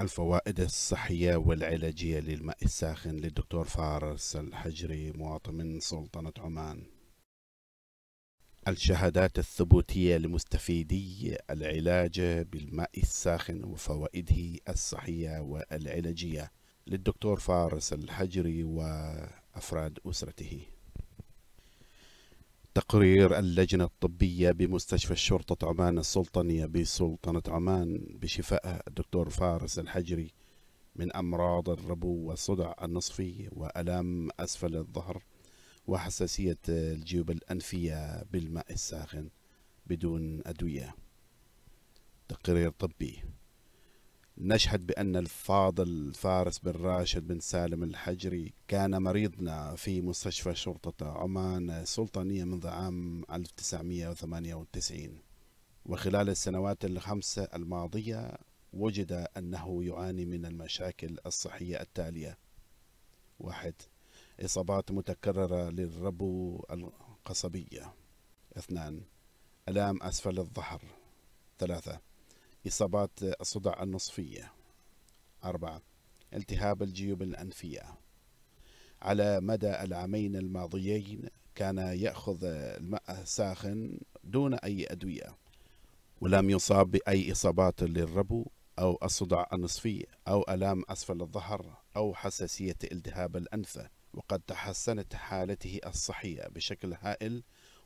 الفوائد الصحية والعلاجية للماء الساخن للدكتور فارس الحجري مواطن من سلطنة عمان الشهادات الثبوتية لمستفيدي العلاج بالماء الساخن وفوائده الصحية والعلاجية للدكتور فارس الحجري وأفراد أسرته تقرير اللجنة الطبية بمستشفى الشرطة عمان السلطانية بسلطنة عمان بشفاء الدكتور فارس الحجري من أمراض الربو والصدع النصفي وألام أسفل الظهر وحساسية الجيوب الأنفية بالماء الساخن بدون أدوية تقرير طبي نشهد بأن الفاضل فارس بن راشد بن سالم الحجري كان مريضنا في مستشفى شرطة عمان السلطانية منذ عام 1998 وخلال السنوات الخمسة الماضية وجد أنه يعاني من المشاكل الصحية التالية واحد إصابات متكررة للربو القصبية اثنان ألام أسفل الظهر ثلاثة إصابات الصدع النصفية أربعة التهاب الجيوب الأنفية على مدى العامين الماضيين كان يأخذ الماء الساخن دون أي أدوية ولم يصاب بأي إصابات للربو أو الصدع النصفي أو ألام أسفل الظهر أو حساسية التهاب الأنف وقد تحسنت حالته الصحية بشكل هائل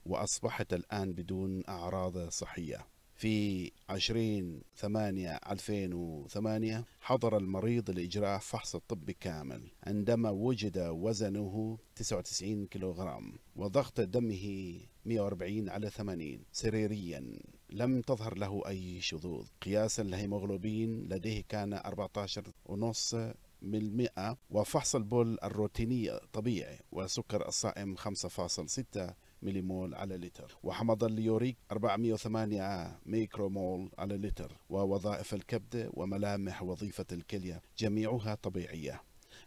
وأصبحت الآن بدون أعراض صحية في 20 8 2008 حضر المريض لإجراء فحص طبي كامل عندما وجد وزنه 99 كيلوغرام وضغط دمه 140 على 80 سريريا لم تظهر له أي شذوذ قياسا للهيموغلوبين لديه كان 14 ونص بالمئة وفحص البول الروتيني طبيعي وسكر الصائم 5.6 مليمول على لتر وحمض اليوريك 408 ميكرومول على لتر ووظائف الكبد وملامح وظيفة الكلية جميعها طبيعية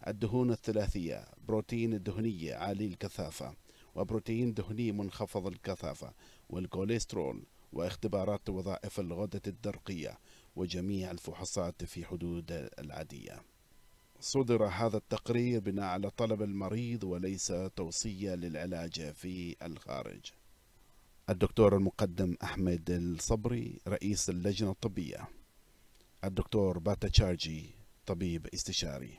الدهون الثلاثية بروتين الدهنية عالي الكثافة وبروتين دهني منخفض الكثافة والكوليسترول واختبارات وظائف الغدة الدرقية وجميع الفحوصات في حدود العادية صدر هذا التقرير بناء على طلب المريض وليس توصية للعلاج في الخارج الدكتور المقدم أحمد الصبري رئيس اللجنة الطبية الدكتور باتا تشارجي طبيب استشاري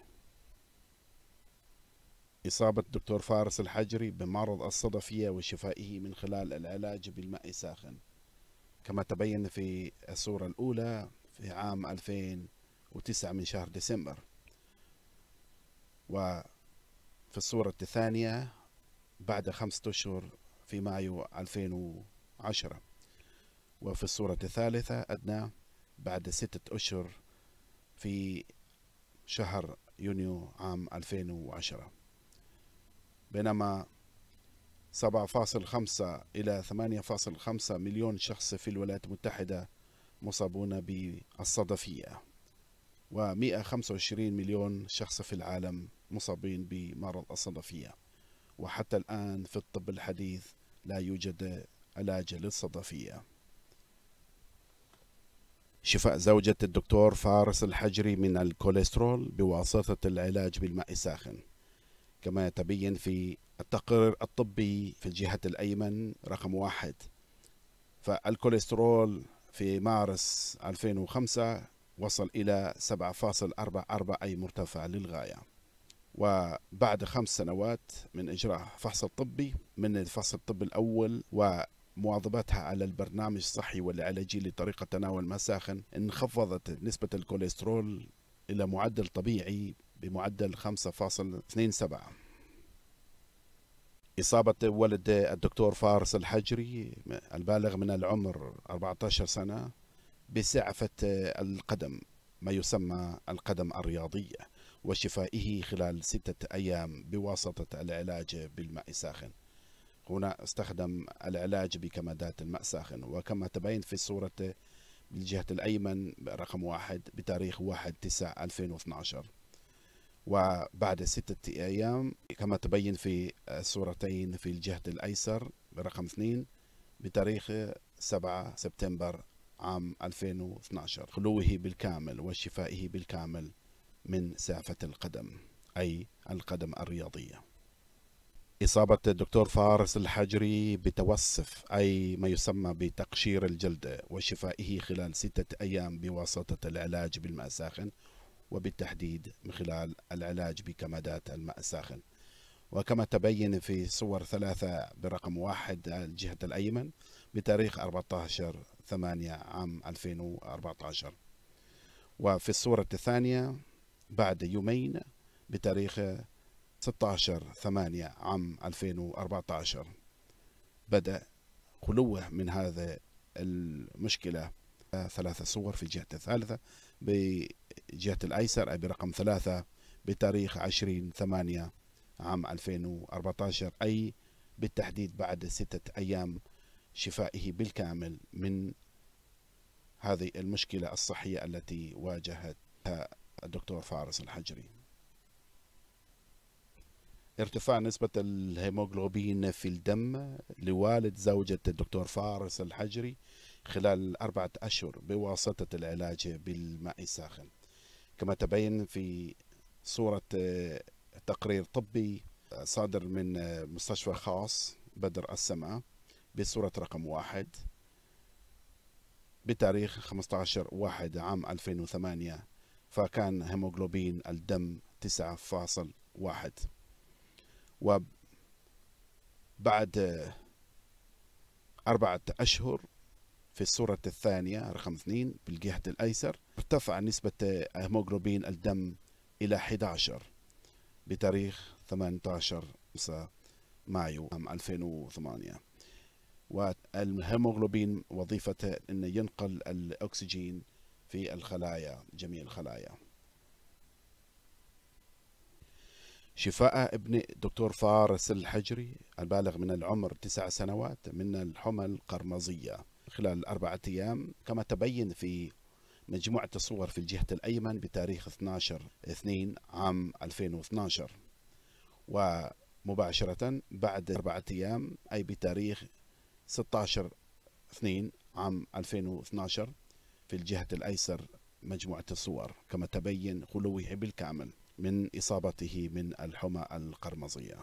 إصابة الدكتور فارس الحجري بمرض الصدفية وشفائه من خلال العلاج بالماء الساخن كما تبين في الصورة الأولى في عام 2009 من شهر ديسمبر وفي الصورة الثانية بعد خمسة أشهر في مايو 2010 وفي الصورة الثالثة أدنى بعد ستة أشهر في شهر يونيو عام 2010 بينما 7.5 إلى 8.5 مليون شخص في الولايات المتحدة مصابون بالصدفية و125 مليون شخص في العالم مصابين بمرض الصدفية وحتى الآن في الطب الحديث لا يوجد علاج للصدفية شفاء زوجة الدكتور فارس الحجري من الكوليسترول بواسطة العلاج بالماء الساخن كما يتبين في التقرير الطبي في الجهة الأيمن رقم واحد فالكوليسترول في مارس 2005 وصل إلى 7.44 أي مرتفع للغاية وبعد خمس سنوات من إجراء فحص الطبي من الفحص الطبي الأول و مواظبتها على البرنامج الصحي والعلاجي لطريقة تناول مساخن انخفضت نسبة الكوليسترول إلى معدل طبيعي بمعدل 5.27 إصابة ولد الدكتور فارس الحجري البالغ من العمر 14 سنة بسعفة آه، القدم ما يسمى القدم الرياضية وشفائه خلال ستة أيام بواسطة العلاج بالماء الساخن هنا استخدم العلاج بكمادات الماء الساخن وكما تبين في الصورة بالجهة الأيمن رقم واحد بتاريخ واحد تسعة 2012 وبعد ستة أيام كما تبين في الصورتين في الجهة الأيسر برقم اثنين بتاريخ 7 سبتمبر عام 2012 خلوه بالكامل وشفائه بالكامل من سعفة القدم أي القدم الرياضية إصابة الدكتور فارس الحجري بتوسف أي ما يسمى بتقشير الجلدة وشفائه خلال ستة أيام بواسطة العلاج بالماء الساخن وبالتحديد من خلال العلاج بكمادات الماء الساخن وكما تبين في صور ثلاثة برقم واحد الجهة الأيمن بتاريخ 14 8 عام 2014 وفي الصورة الثانية بعد يومين بتاريخ 16 8 عام 2014 بدأ خلوه من هذا المشكلة ثلاث صور في الجهة الثالثة بجهة الأيسر أي برقم ثلاثة بتاريخ 20 8 عام 2014 أي بالتحديد بعد ستة أيام شفائه بالكامل من هذه المشكلة الصحية التي واجهتها الدكتور فارس الحجري ارتفاع نسبة الهيموغلوبين في الدم لوالد زوجة الدكتور فارس الحجري خلال أربعة أشهر بواسطة العلاج بالماء الساخن كما تبين في صورة آه، تقرير طبي آه، صادر من آه، مستشفى خاص بدر السماء بصورة رقم واحد بتاريخ 15 واحد عام 2008 فكان هيموغلوبين الدم 9.1 وبعد أربعة أشهر في الصورة الثانية رقم اثنين بالجهة الأيسر ارتفع نسبة هيموغلوبين الدم إلى 11 بتاريخ 18 مايو عام 2008 والهيموغلوبين وظيفته أنه ينقل الأكسجين في الخلايا جميع الخلايا شفاء ابن دكتور فارس الحجري البالغ من العمر تسع سنوات من الحمى القرمزية خلال أربعة أيام كما تبين في مجموعة الصور في الجهة الأيمن بتاريخ 12 2 عام 2012 ومباشرة بعد أربعة أيام أي بتاريخ 16 2 عام 2012 في الجهة الأيسر مجموعة الصور كما تبين خلوه بالكامل من إصابته من الحمى القرمزية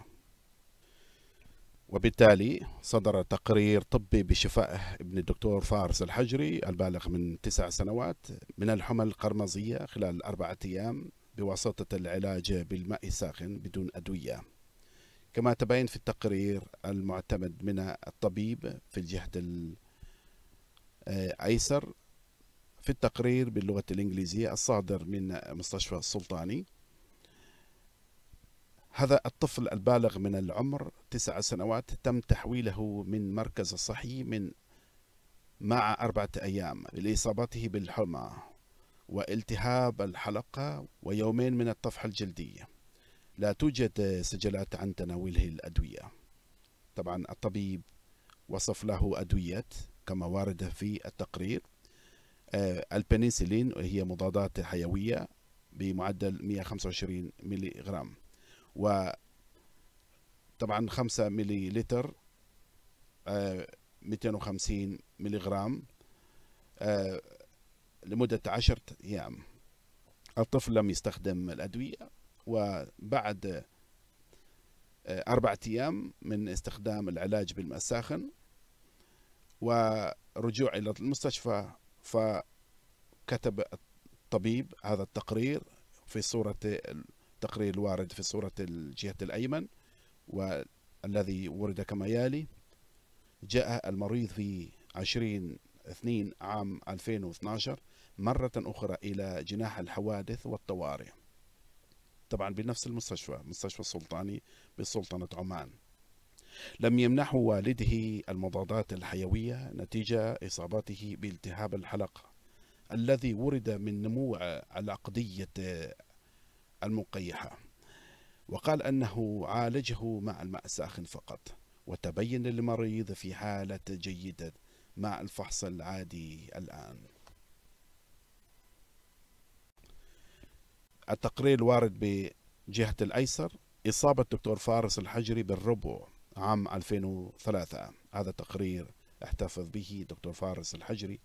وبالتالي صدر تقرير طبي بشفائه ابن الدكتور فارس الحجري البالغ من تسع سنوات من الحمى القرمزية خلال أربعة أيام بواسطة العلاج بالماء الساخن بدون أدوية كما تبين في التقرير المعتمد من الطبيب في الجهة الأيسر في التقرير باللغة الإنجليزية الصادر من مستشفى السلطاني هذا الطفل البالغ من العمر تسع سنوات تم تحويله من مركز الصحي من مع أربعة أيام لإصابته بالحمى والتهاب الحلقة ويومين من الطفحة الجلدية لا توجد سجلات عن تناوله الأدوية طبعا الطبيب وصف له أدوية كما ورد في التقرير آه، البنسلين هي مضادات حيوية بمعدل 125 ميلي غرام وطبعا 5 ميلي لتر 250 آه، ميلي غرام آه، لمدة 10 أيام الطفل لم يستخدم الأدوية وبعد آه، أربعة أيام من استخدام العلاج بالماء الساخن ورجوع إلى المستشفى فكتب الطبيب هذا التقرير في صورة التقرير الوارد في صورة الجهة الأيمن والذي ورد كما يلي جاء المريض في 20 2 عام 2012 مرة أخرى إلى جناح الحوادث والطوارئ طبعا بنفس المستشفى مستشفى السلطاني بسلطنة عمان لم يمنحه والده المضادات الحيوية نتيجة إصابته بالتهاب الحلقة الذي ورد من نمو العقدية المقيحة وقال أنه عالجه مع الماء الساخن فقط وتبين للمريض في حالة جيدة مع الفحص العادي الآن التقرير الوارد بجهة الأيسر إصابة الدكتور فارس الحجري بالربو عام 2003 هذا تقرير احتفظ به دكتور فارس الحجري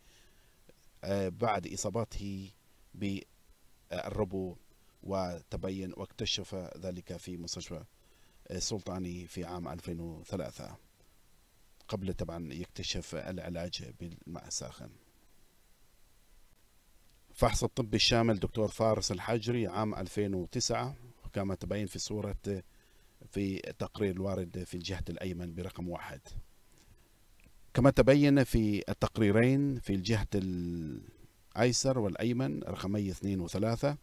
آه، بعد إصابته بالربو وتبين واكتشف ذلك في مستشفى السلطاني في عام 2003 قبل طبعا يكتشف العلاج بالماء الساخن الفحص الطبي الشامل دكتور فارس الحجري عام 2009 كما تبين في صورة في التقرير الوارد في الجهة الأيمن برقم واحد كما تبين في التقريرين في الجهة الأيسر والأيمن رقمي اثنين وثلاثة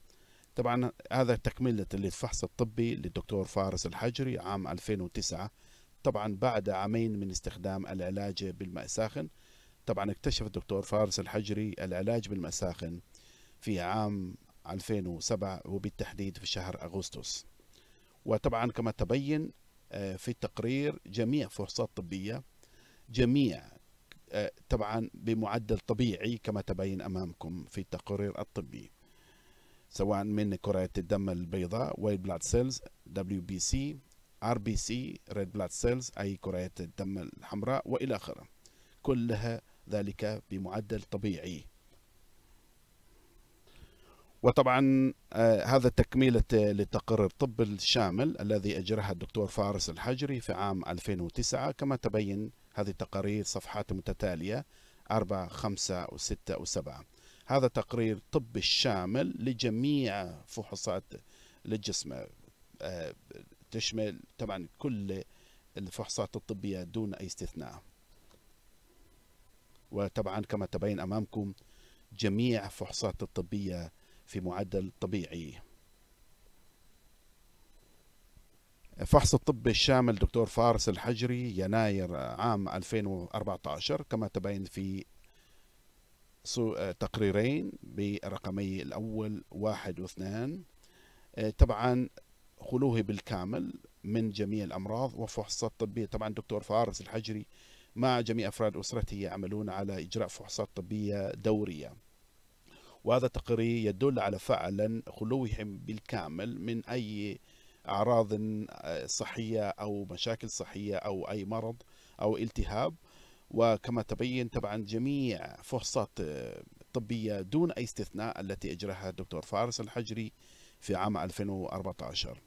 طبعا هذا تكملة للفحص الطبي للدكتور فارس الحجري عام 2009 طبعا بعد عامين من استخدام العلاج بالماء الساخن طبعا اكتشف الدكتور فارس الحجري العلاج بالماء الساخن في عام 2007 وبالتحديد في شهر أغسطس وطبعا كما تبين آه، في التقرير جميع فحوصات طبية جميع آه، طبعا بمعدل طبيعي كما تبين أمامكم في التقرير الطبي سواء من كريات الدم البيضاء وايت بلاد سيلز دبليو بي سي ار بي سي ريد بلاد سيلز اي كريات الدم الحمراء والى اخره كلها ذلك بمعدل طبيعي وطبعا آه، هذا تكملة لتقرير الطب الشامل الذي أجرها الدكتور فارس الحجري في عام 2009 كما تبين هذه التقارير صفحات متتالية 4 5 و6 و7 هذا تقرير طب الشامل لجميع فحوصات للجسم آه، تشمل طبعا كل الفحوصات الطبية دون أي استثناء وطبعا كما تبين أمامكم جميع فحوصات الطبية في معدل طبيعي فحص الطب الشامل دكتور فارس الحجري يناير عام 2014 كما تبين في تقريرين برقمي الأول واحد واثنان طبعا خلوه بالكامل من جميع الأمراض وفحصات طبية طبعا دكتور فارس الحجري مع جميع أفراد أسرته يعملون على إجراء فحوصات طبية دورية وهذا تقرير يدل على فعلا خلوهم بالكامل من أي أعراض آه، صحية أو مشاكل صحية أو أي مرض أو التهاب وكما تبين طبعا جميع فحوصات آه، طبية دون أي استثناء التي أجراها الدكتور فارس الحجري في عام 2014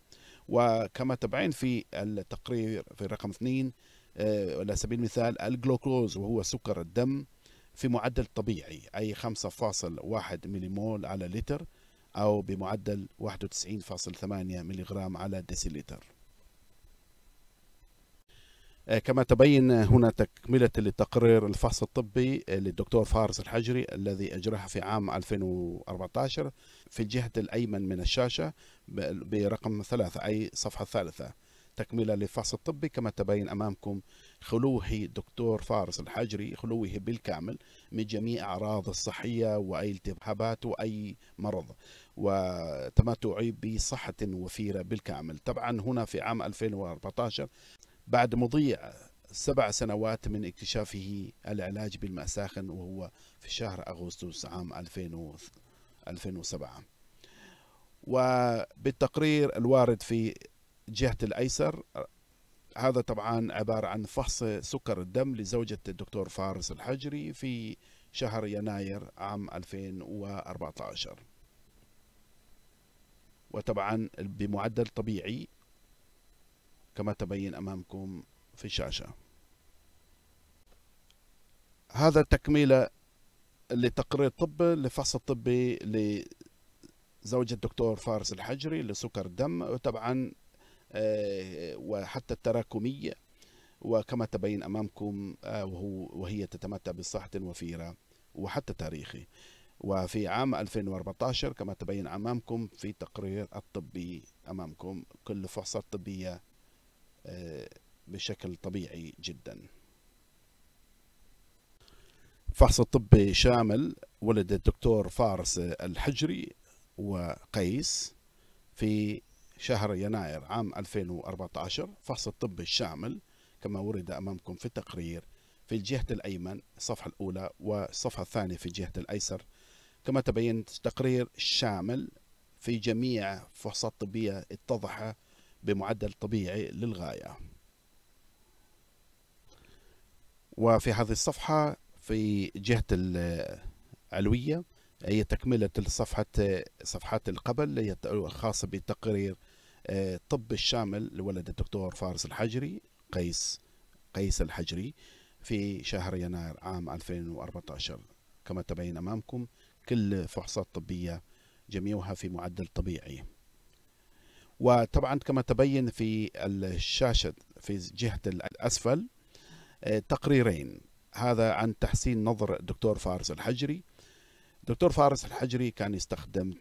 وكما تبعين في التقرير في رقم اثنين آه، على سبيل المثال الجلوكوز وهو سكر الدم في معدل طبيعي أي 5.1 مليمول على لتر أو بمعدل 91.8 ملغرام على ديسيلتر آه، كما تبين هنا تكملة لتقرير الفحص الطبي للدكتور فارس الحجري الذي أجراها في عام 2014 في الجهة الأيمن من الشاشة برقم ثلاثة أي صفحة ثالثة تكملة للفحص الطبي كما تبين أمامكم خلوه دكتور فارس الحجري خلوه بالكامل من جميع أعراض الصحية وأي التهابات وأي مرض وتمتعي بصحة وفيرة بالكامل طبعا هنا في عام 2014 بعد مضي سبع سنوات من اكتشافه العلاج ساخن وهو في شهر أغسطس عام 2007 وبالتقرير الوارد في جهة الأيسر هذا طبعا عبارة عن فحص سكر الدم لزوجة الدكتور فارس الحجري في شهر يناير عام 2014 وطبعا بمعدل طبيعي كما تبين أمامكم في الشاشة هذا تكملة لتقرير طبي لفحص الطبي لزوجة الدكتور فارس الحجري لسكر الدم وطبعا آه، وحتى التراكمية وكما تبين أمامكم آه، وهو وهي تتمتع بصحة وفيرة وحتى تاريخي وفي عام 2014 كما تبين أمامكم في تقرير الطبي أمامكم كل فحصات طبية آه، بشكل طبيعي جدا فحص طبي شامل ولد الدكتور فارس الحجري وقيس في شهر يناير عام 2014 فحص الطبي الشامل كما ورد أمامكم في التقرير في الجهة الأيمن الصفحة الأولى والصفحة الثانية في الجهة الأيسر كما تبينت تقرير شامل في جميع فحوصات طبية اتضح بمعدل طبيعي للغاية وفي هذه الصفحة في جهة العلوية هي تكملة الصفحة صفحات القبل هي الخاصة بتقرير الطب الشامل لولد الدكتور فارس الحجري قيس قيس الحجري في شهر يناير عام 2014 كما تبين أمامكم كل فحوصات طبية جميعها في معدل طبيعي وطبعا كما تبين في الشاشة في جهة الأسفل آه، تقريرين هذا عن تحسين نظر الدكتور فارس الحجري دكتور فارس الحجري كان يستخدم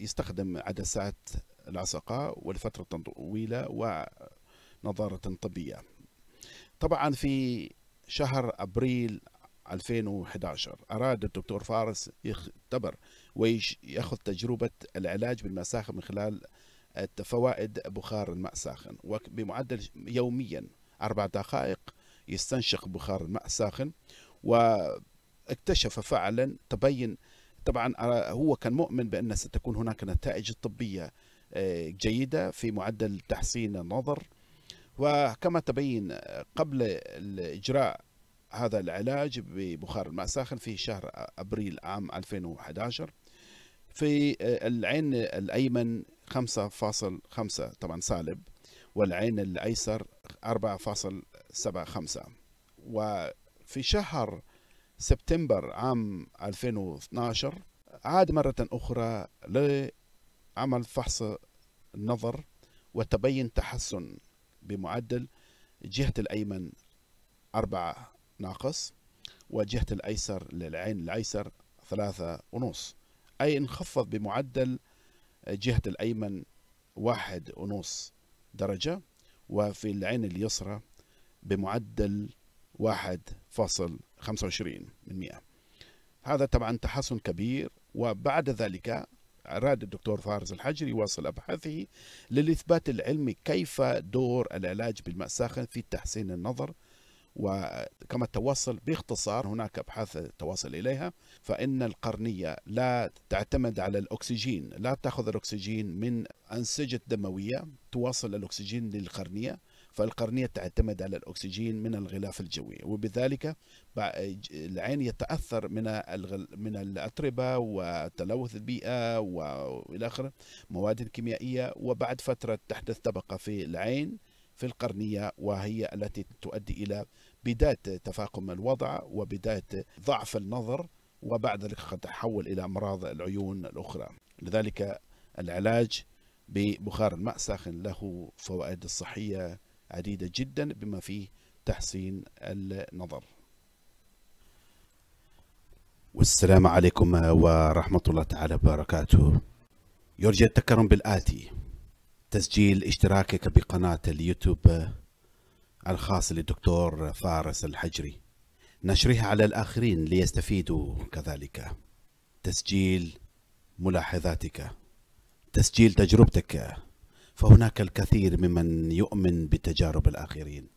يستخدم عدسات العسقاء ولفترة طويلة ونظارة طبية طبعا في شهر أبريل 2011 أراد الدكتور فارس يختبر ويأخذ تجربة العلاج بالمساخ من خلال فوائد بخار الماء الساخن وبمعدل يوميا أربع دقائق يستنشق بخار الماء الساخن واكتشف فعلا تبين طبعا آه، هو كان مؤمن بأن ستكون هناك نتائج طبية جيدة في معدل تحسين النظر وكما تبين قبل إجراء هذا العلاج ببخار الماء الساخن في شهر أبريل عام 2011 في العين الأيمن 5.5 طبعا سالب والعين الأيسر 4.75 وفي شهر سبتمبر عام 2012 عاد مرة أخرى عمل فحص النظر وتبين تحسن بمعدل جهة الأيمن أربعة ناقص وجهة الأيسر للعين الأيسر ثلاثة ونص أي انخفض بمعدل جهة الأيمن واحد ونص درجة وفي العين اليسرى بمعدل واحد فاصل خمسة وعشرين من مئة هذا طبعا تحسن كبير وبعد ذلك أراد الدكتور فارس الحجري واصل أبحاثه للإثبات العلمي كيف دور العلاج بالماء الساخن في تحسين النظر وكما التواصل باختصار هناك أبحاث تواصل إليها فإن القرنية لا تعتمد على الأكسجين لا تأخذ الأكسجين من أنسجة دموية تواصل الأكسجين للقرنية فالقرنية تعتمد على الأكسجين من الغلاف الجوي وبذلك العين يتأثر من من الأتربة وتلوث البيئة وإلى آخره مواد كيميائية وبعد فترة تحدث طبقة في العين في القرنية وهي التي تؤدي إلى بداية تفاقم الوضع وبداية ضعف النظر وبعد ذلك قد تحول إلى أمراض العيون الأخرى لذلك العلاج ببخار الماء ساخن له فوائد صحية عديدة جدا بما فيه تحسين النظر والسلام عليكم ورحمة الله تعالى وبركاته يرجى التكرم بالآتي تسجيل اشتراكك بقناة اليوتيوب الخاص للدكتور فارس الحجري نشرها على الآخرين ليستفيدوا كذلك تسجيل ملاحظاتك تسجيل تجربتك فهناك الكثير ممن يؤمن بتجارب الآخرين